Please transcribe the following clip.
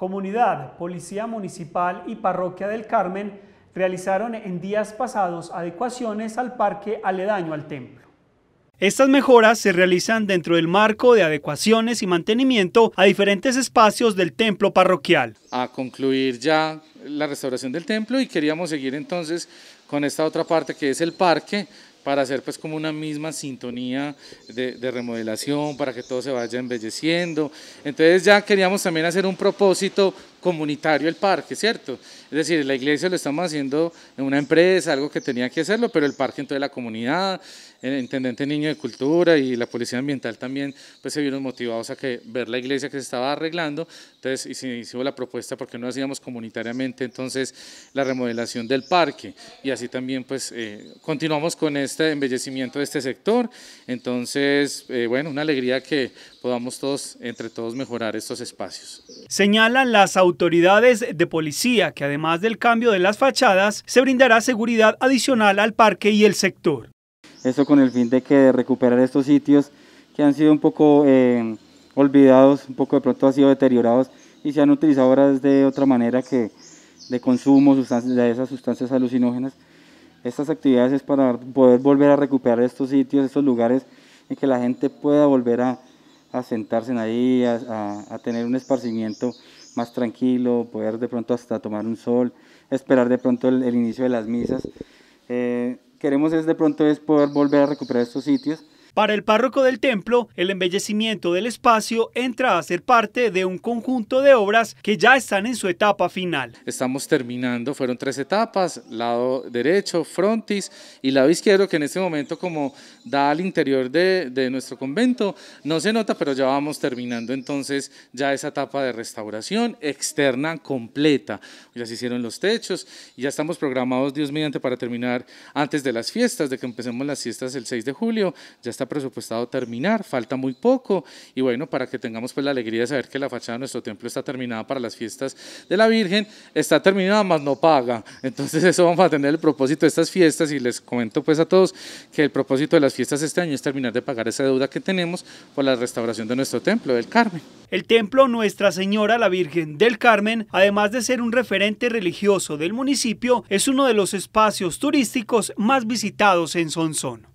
comunidad, policía municipal y parroquia del Carmen realizaron en días pasados adecuaciones al parque aledaño al templo. Estas mejoras se realizan dentro del marco de adecuaciones y mantenimiento a diferentes espacios del templo parroquial. A concluir ya la restauración del templo y queríamos seguir entonces con esta otra parte que es el parque, para hacer pues como una misma sintonía de, remodelación, para que todo se vaya embelleciendo. Entonces ya queríamos también hacer un propósito comunitario el parque, ¿cierto? Es decir, la iglesia lo estamos haciendo en una empresa, algo que tenía que hacerlo, pero el parque entonces la comunidad, el intendente niño de cultura y la policía ambiental también pues se vieron motivados a que ver la iglesia que se estaba arreglando, entonces y se la propuesta porque no hacíamos comunitariamente entonces la remodelación del parque y así también pues eh, continuamos con este embellecimiento de este sector, entonces eh, bueno, una alegría que podamos todos, entre todos, mejorar estos espacios. Señalan las autoridades de policía que además del cambio de las fachadas, se brindará seguridad adicional al parque y el sector. Eso con el fin de que recuperar estos sitios que han sido un poco eh, olvidados, un poco de pronto han sido deteriorados y se han utilizado ahora de otra manera que de consumo de esas sustancias alucinógenas. Estas actividades es para poder volver a recuperar estos sitios, estos lugares en que la gente pueda volver a, a sentarse ahí, a, tener un esparcimiento más tranquilo, poder de pronto hasta tomar un sol, esperar de pronto el, inicio de las misas. Eh, queremos es de pronto es poder volver a recuperar estos sitios para el párroco del templo, el embellecimiento del espacio entra a ser parte de un conjunto de obras que ya están en su etapa final. Estamos terminando, fueron tres etapas, lado derecho, frontis y lado izquierdo, que en este momento como da al interior de, nuestro convento, no se nota, pero ya vamos terminando entonces ya esa etapa de restauración externa completa. Ya se hicieron los techos y ya estamos programados, Dios mediante, para terminar antes de las fiestas, de que empecemos las fiestas el 6 de julio, ya está presupuestado terminar, falta muy poco y bueno, para que tengamos pues la alegría de saber que la fachada de nuestro templo está terminada para las fiestas de la Virgen, está terminada más no paga, entonces eso vamos a tener el propósito de estas fiestas y les comento pues a todos que el propósito de las fiestas este año es terminar de pagar esa deuda que tenemos por la restauración de nuestro templo del Carmen. El templo Nuestra Señora la Virgen del Carmen, además de ser un referente religioso del municipio, es uno de los espacios turísticos más visitados en Sonsón.